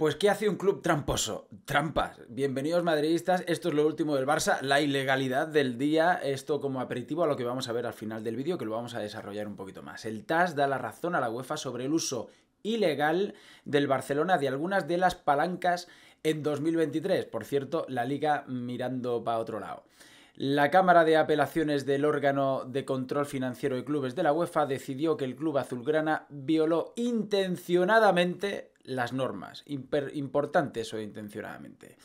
Pues, ¿qué hace un club tramposo? Trampas. Bienvenidos madridistas, esto es lo último del Barça, la ilegalidad del día, esto como aperitivo a lo que vamos a ver al final del vídeo, que lo vamos a desarrollar un poquito más. El TAS da la razón a la UEFA sobre el uso ilegal del Barcelona de algunas de las palancas en 2023. Por cierto, la liga mirando para otro lado. La Cámara de Apelaciones del órgano de control financiero de clubes de la UEFA decidió que el club azulgrana violó intencionadamente las normas, importante eso intencionadamente.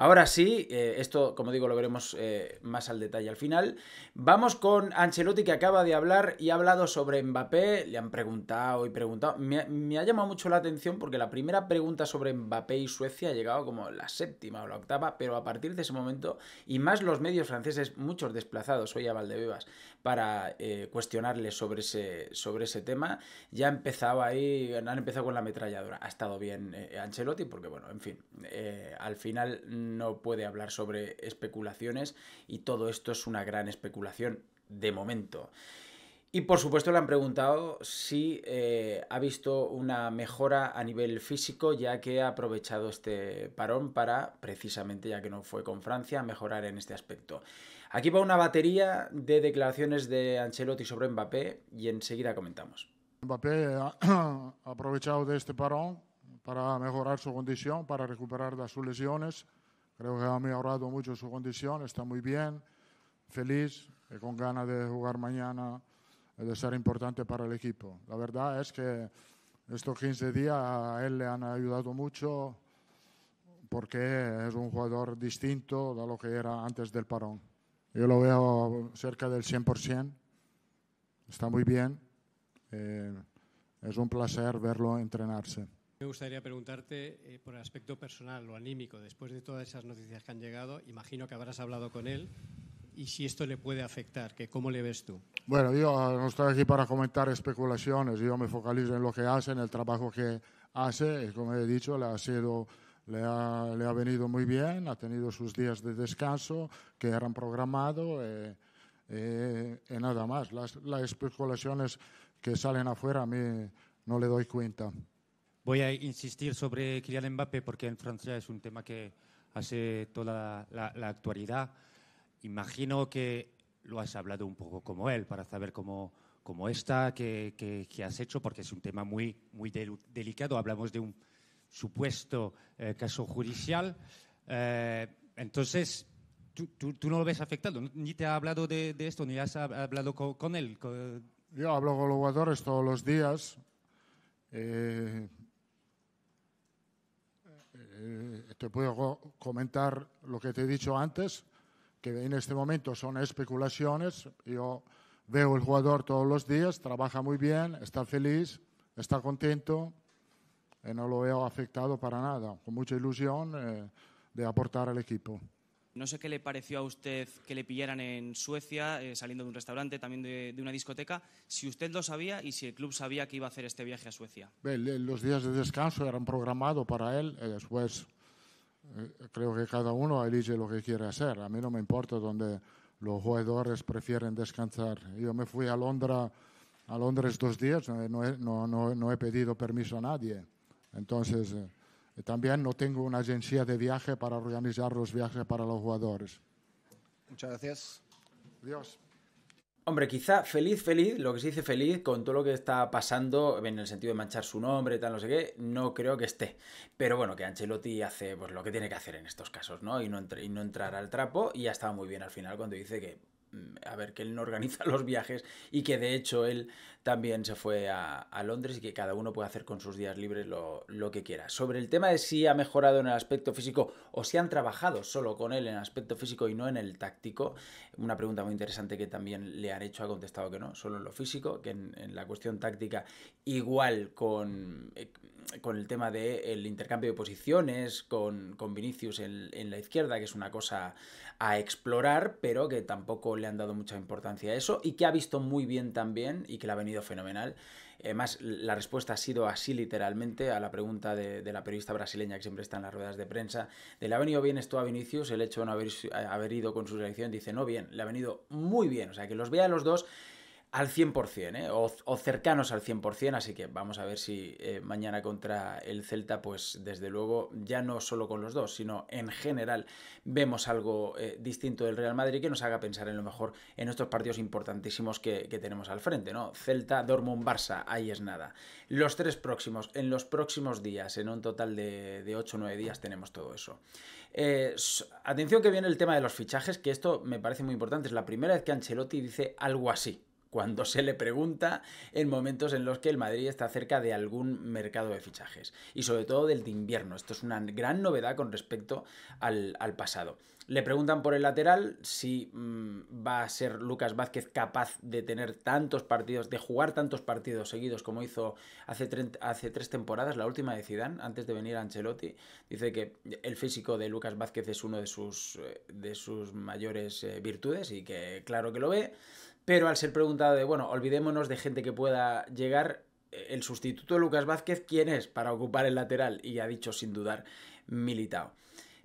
Ahora sí, eh, esto, como digo, lo veremos eh, más al detalle al final. Vamos con Ancelotti, que acaba de hablar y ha hablado sobre Mbappé. Le han preguntado y preguntado. Me, ha llamado mucho la atención porque la primera pregunta sobre Mbappé y Suecia ha llegado como la séptima o la octava, pero a partir de ese momento, y más los medios franceses, muchos desplazados hoy a Valdebebas, para eh, cuestionarle sobre ese, sobre ese tema, ya empezaba ahí, han empezado con la ametralladora. Ha estado bien Ancelotti porque, bueno, en fin, al final no puede hablar sobre especulaciones y todo esto es una gran especulación de momento. Y por supuesto le han preguntado si eh, ha visto una mejora a nivel físico, ya que ha aprovechado este parón para, precisamente ya que no fue con Francia, mejorar en este aspecto. Aquí va una batería de declaraciones de Ancelotti sobre Mbappé y enseguida comentamos. Mbappé ha aprovechado de este parón para mejorar su condición, para recuperar de sus lesiones, Creo que ha mejorado mucho su condición, está muy bien, feliz, y con ganas de jugar mañana, eh, de ser importante para el equipo. La verdad es que estos 15 días a él le han ayudado mucho porque es un jugador distinto de lo que era antes del parón. Yo lo veo cerca del 100%, está muy bien, eh, es un placer verlo entrenarse. Me gustaría preguntarte eh, por el aspecto personal, lo anímico. Después de todas esas noticias que han llegado, imagino que habrás hablado con él y si esto le puede afectar, que cómo le ves tú. Bueno, yo no estoy aquí para comentar especulaciones, yo me focalizo en lo que hace, en el trabajo que hace, como he dicho, le ha, sido, le ha, le ha venido muy bien, ha tenido sus días de descanso que eran programados eh, eh, y nada más. Las, las especulaciones que salen afuera a mí no le doy cuenta. Voy a insistir sobre Kylian Mbappé porque en Francia es un tema que hace toda la, actualidad. Imagino que lo has hablado un poco como él para saber cómo, cómo está, qué, has hecho, porque es un tema muy, muy delicado. Hablamos de un supuesto eh, caso judicial. Eh, entonces, tú, tú, no lo ves afectado, ni te ha hablado de, esto, ni has hablado con, él. Yo hablo con los jugadores todos los días. Eh, te puedo comentar lo que te he dicho antes, que en este momento son especulaciones. Yo veo el jugador todos los días, trabaja muy bien, está feliz, está contento, y eh, no lo veo afectado para nada, con mucha ilusión eh, de aportar al equipo. No sé qué le pareció a usted que le pillaran en Suecia, eh, saliendo de un restaurante, también de, de, una discoteca, si usted lo sabía y si el club sabía que iba a hacer este viaje a Suecia. Los días de descanso eran programados para él, y después eh, creo que cada uno elige lo que quiere hacer. A mí no me importa donde los jugadores prefieren descansar. Yo me fui a Londres, a Londres dos días, eh, no, no, no, he pedido permiso a nadie. Entonces, eh, también no tengo una agencia de viaje para organizar los viajes para los jugadores. Muchas gracias. dios Hombre, quizá feliz, feliz, lo que se dice feliz con todo lo que está pasando en el sentido de manchar su nombre, tal, no sé qué, no creo que esté. Pero bueno, que Ancelotti hace pues, lo que tiene que hacer en estos casos, ¿no? Y no, y no entrar al trapo y ya estado muy bien al final cuando dice que a ver, que él no organiza los viajes y que de hecho él también se fue a, Londres y que cada uno puede hacer con sus días libres lo, que quiera. Sobre el tema de si ha mejorado en el aspecto físico o si han trabajado solo con él en el aspecto físico y no en el táctico, una pregunta muy interesante que también le han hecho, ha contestado que no, solo en lo físico, que en, la cuestión táctica igual con, eh, con el tema del intercambio de posiciones, con, Vinicius en, en la izquierda, que es una cosa a explorar, pero que tampoco le han dado mucha importancia a eso y que ha visto muy bien también y que le ha venido fenomenal. Además, eh, la respuesta ha sido así literalmente a la pregunta de, la periodista brasileña que siempre está en las ruedas de prensa, de ¿le ha venido bien esto a Vinicius el hecho de no haber, ido con su selección? Dice, no bien, le ha venido muy bien. O sea, que los vea a los dos al 100%, ¿eh? o, cercanos al 100%, así que vamos a ver si eh, mañana contra el Celta, pues desde luego, ya no solo con los dos, sino en general vemos algo eh, distinto del Real Madrid que nos haga pensar en lo mejor en estos partidos importantísimos que, tenemos al frente, ¿no? Celta, Dortmund, Barça, ahí es nada. Los tres próximos, en los próximos días, en un total de, de 8 o 9 días tenemos todo eso. atención que viene el tema de los fichajes, que esto me parece muy importante, es la primera vez que Ancelotti dice algo así cuando se le pregunta en momentos en los que el Madrid está cerca de algún mercado de fichajes y sobre todo del de invierno. Esto es una gran novedad con respecto al, pasado. Le preguntan por el lateral si mm, va a ser Lucas Vázquez capaz de tener tantos partidos, de jugar tantos partidos seguidos como hizo hace, hace tres temporadas, la última de Zidane, antes de venir a Ancelotti. Dice que el físico de Lucas Vázquez es uno de sus, eh, de sus mayores eh, virtudes y que claro que lo ve. Pero al ser preguntado de, bueno, olvidémonos de gente que pueda llegar, eh, el sustituto de Lucas Vázquez, ¿quién es para ocupar el lateral? Y ha dicho sin dudar Militao.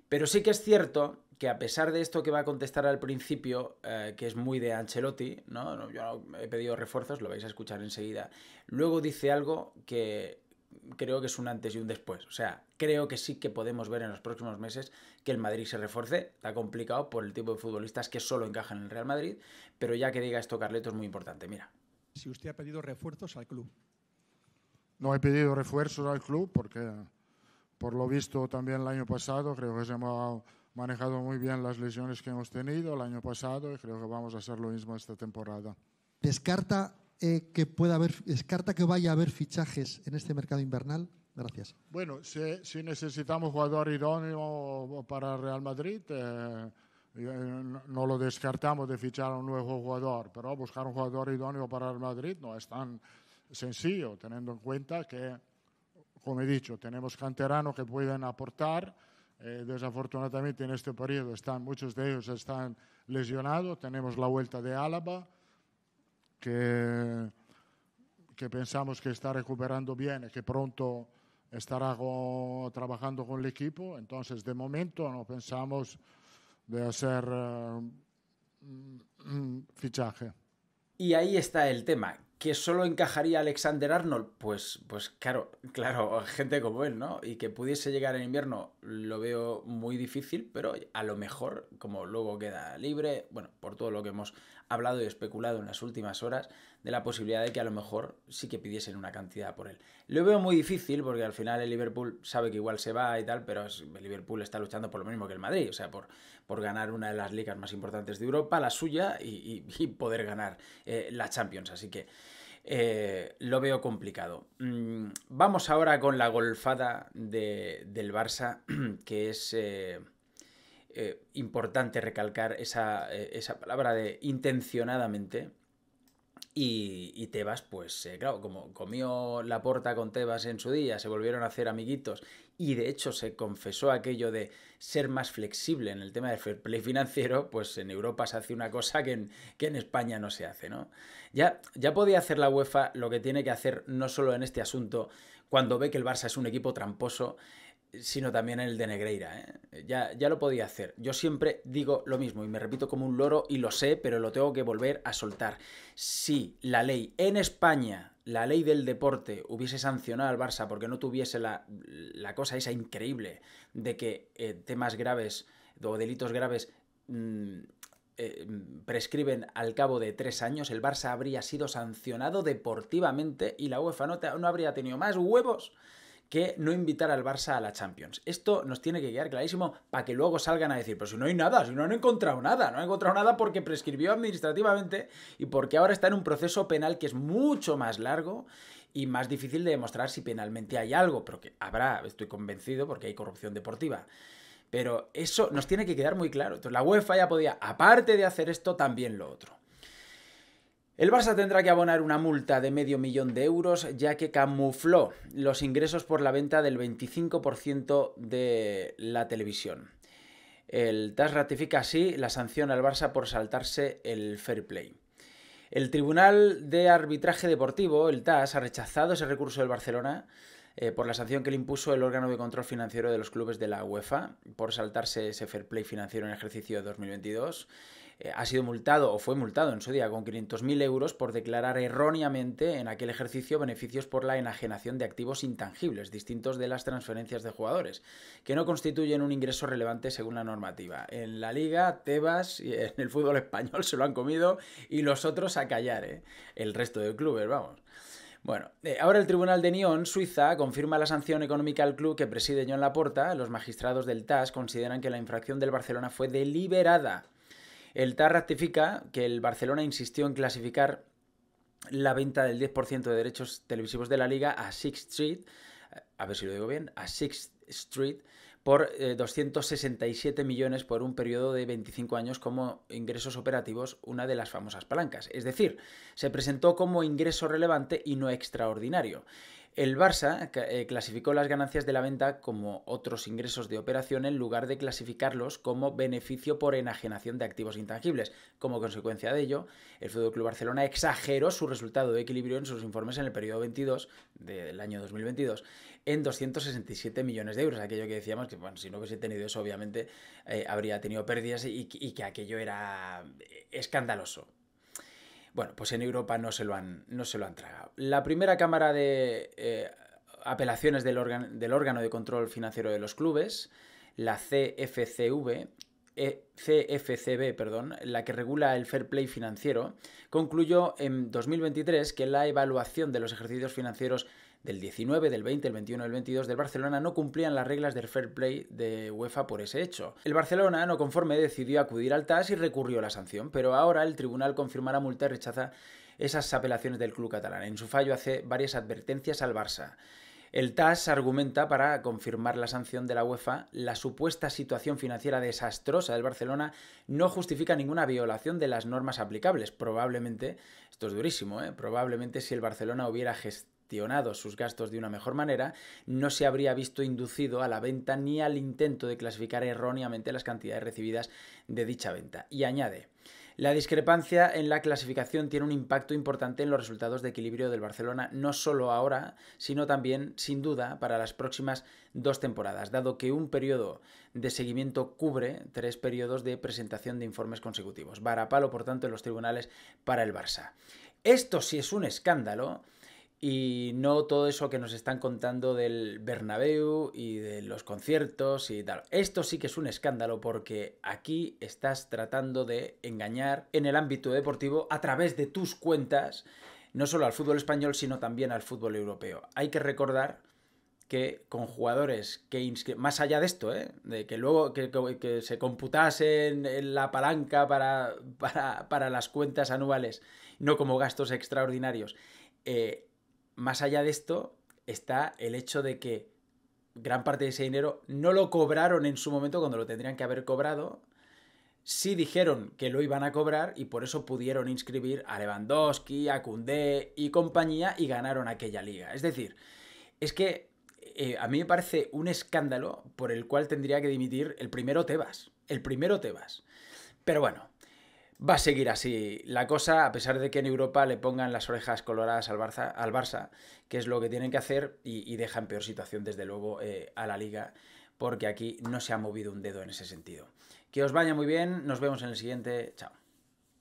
Pero sí que es cierto que a pesar de esto que va a contestar al principio, eh, que es muy de Ancelotti, ¿no? yo he pedido refuerzos, lo vais a escuchar enseguida, luego dice algo que creo que es un antes y un después. O sea, creo que sí que podemos ver en los próximos meses que el Madrid se refuerce. Está complicado por el tipo de futbolistas que solo encajan en el Real Madrid, pero ya que diga esto Carleto es muy importante. Mira. Si usted ha pedido refuerzos al club. No he pedido refuerzos al club porque, por lo visto, también el año pasado creo que se hemos manejado muy bien las lesiones que hemos tenido el año pasado y creo que vamos a hacer lo mismo esta temporada. ¿Descarta eh, que pueda haber, descarta que vaya a haber fichajes en este mercado invernal? Gracias. Bueno, si, si necesitamos jugador idóneo para Real Madrid, eh, eh, no lo descartamos de fichar a un nuevo jugador, pero buscar un jugador idóneo para Real Madrid no es tan sencillo, teniendo en cuenta que, como he dicho, tenemos canteranos que pueden aportar. desafortunadamente en este periodo están, muchos de ellos están lesionados. Tenemos la vuelta de Álava, que, pensamos que está recuperando bien y que pronto estará trabajando con el equipo. Entonces, de momento no pensamos de hacer eh, mm, mm, fichaje. Y ahí está el tema, que solo encajaría Alexander Arnold, pues, pues claro, claro, gente como él, ¿no? Y que pudiese llegar en invierno lo veo muy difícil, pero a lo mejor, como luego queda libre, bueno, por todo lo que hemos hablado y especulado en las últimas horas de la posibilidad de que a lo mejor sí que pidiesen una cantidad por él. Lo veo muy difícil porque al final el Liverpool sabe que igual se va y tal, pero el Liverpool está luchando por lo mismo que el Madrid, o sea, por, por ganar una de las ligas más importantes de Europa, la suya, y, poder ganar eh, la Champions. Así que... Eh, lo veo complicado. Mm, vamos ahora con la golfada del Barça, que es eh, eh, importante recalcar eh, esa, palabra de intencionadamente. Y, y Tebas, pues eh, claro, como comió la porta con Tebas en su día, se volvieron a hacer amiguitos y de hecho se confesó aquello de ser más flexible en el tema del fair play financiero, pues en Europa se hace una cosa que en, que en España no se hace, ¿no? Ya, ya podía hacer la UEFA lo que tiene que hacer no solo en este asunto, cuando ve que el Barça es un equipo tramposo, sino también en el de Negreira, ¿eh? ya, lo podía hacer. Yo siempre digo lo mismo y me repito como un loro y lo sé, pero lo tengo que volver a soltar. Si la ley en España la ley del deporte hubiese sancionado al Barça porque no tuviese la, cosa esa increíble de que eh, temas graves o delitos graves mm, eh, prescriben al cabo de tres años, el Barça habría sido sancionado deportivamente y la UEFA no habría tenido más huevos que no invitar al Barça a la Champions. Esto nos tiene que quedar clarísimo para que luego salgan a decir, pero si no hay nada, si no, han encontrado nada, no han encontrado nada porque prescribió administrativamente y porque ahora está en un proceso penal que es mucho más largo y más difícil de demostrar si penalmente hay algo, pero que habrá, estoy convencido, porque hay corrupción deportiva. Pero eso nos tiene que quedar muy claro. Entonces, la UEFA ya podía, aparte de hacer esto, también lo otro. El Barça tendrá que abonar una multa de medio millón de euros ya que camufló los ingresos por la venta del 25% de la televisión. El TAS ratifica así la sanción al Barça por saltarse el fair play. El Tribunal de Arbitraje Deportivo, el TAS, ha rechazado ese recurso del Barcelona eh, por la sanción que le impuso el órgano de control financiero de los clubes de la UEFA por saltarse ese fair play financiero en ejercicio de 2022. Eh, ha sido multado o fue multado en su día con 500.000 euros por declarar erróneamente en aquel ejercicio beneficios por la enajenación de activos intangibles, distintos de las transferencias de jugadores, que no constituyen un ingreso relevante según la normativa. En la Liga, Tebas, y en el fútbol español se lo han comido y los otros a callar, ¿eh? el resto de clubes, eh, vamos. Bueno, eh, ahora el Tribunal de Nyon, Suiza, confirma la sanción económica al club que preside John Laporta. Los magistrados del TAS consideran que la infracción del Barcelona fue deliberada el TAR ratifica que el Barcelona insistió en clasificar la venta del 10% de derechos televisivos de la liga a Sixth Street, eh, a ver si lo digo bien, a Sixth Street por 267 eh, millones por un periodo de 25 años como ingresos operativos, una de las famosas palancas. Es decir, se presentó como ingreso relevante y no extraordinario. El Barça eh, clasificó las ganancias de la venta como otros ingresos de operación en lugar de clasificarlos como beneficio por enajenación de activos intangibles. Como consecuencia de ello, el FC Barcelona exageró su resultado de equilibrio en sus informes en el periodo 22 del año 2022 en 267 millones de euros. Aquello que decíamos que, bueno, si no hubiese tenido eso, obviamente eh, habría tenido pérdidas y que aquello era eh, escandaloso. Bueno, pues en Europa no se lo han, no se lo han tragado. La primera Cámara de eh, Apelaciones del, órgano de control financiero de los clubes, la CFCV, eh, CFCB, perdón, la que regula el fair play financiero, concluyó en 2023 que la evaluación de los ejercicios financieros del 19, del 20, el 21 el 22 del Barcelona no cumplían las reglas del fair play de UEFA por ese hecho. El Barcelona, no conforme, decidió acudir al TAS y recurrió a la sanción, pero ahora el tribunal confirmará multa y rechaza esas apelaciones del club catalán. En su fallo hace varias advertencias al Barça. El TAS argumenta para confirmar la sanción de la UEFA, la supuesta situación financiera desastrosa del Barcelona no justifica ninguna violación de las normas aplicables. Probablemente, esto es durísimo, ¿eh? probablemente si el Barcelona hubiera gestionado sus gastos de una mejor manera, no se habría visto inducido a la venta ni al intento de clasificar erróneamente las cantidades recibidas de dicha venta. Y añade, la discrepancia en la clasificación tiene un impacto importante en los resultados de equilibrio del Barcelona, no solo ahora, sino también, sin duda, para las próximas dos temporadas, dado que un periodo de seguimiento cubre tres periodos de presentación de informes consecutivos. Varapalo, por tanto, en los tribunales para el Barça. Esto sí es un escándalo y no todo eso que nos están contando del Bernabéu y de los conciertos y tal. Esto sí que es un escándalo porque aquí estás tratando de engañar en el ámbito deportivo a través de tus cuentas, no solo al fútbol español, sino también al fútbol europeo. Hay que recordar que con jugadores que más allá de esto, ¿eh? de que luego que, que, se computasen en la palanca para, para, las cuentas anuales, no como gastos extraordinarios, eh, más allá de esto está el hecho de que gran parte de ese dinero no lo cobraron en su momento cuando lo tendrían que haber cobrado. Sí dijeron que lo iban a cobrar y por eso pudieron inscribir a Lewandowski, a Koundé y compañía y ganaron aquella liga. Es decir, es que eh, a mí me parece un escándalo por el cual tendría que dimitir el primero Tebas. El primero Tebas. Pero bueno, va a seguir así la cosa, a pesar de que en Europa le pongan las orejas coloradas al Barça, al Barça que es lo que tienen que hacer y, deja en peor situación, desde luego, eh, a la liga, porque aquí no se ha movido un dedo en ese sentido. Que os vaya muy bien, nos vemos en el siguiente, chao.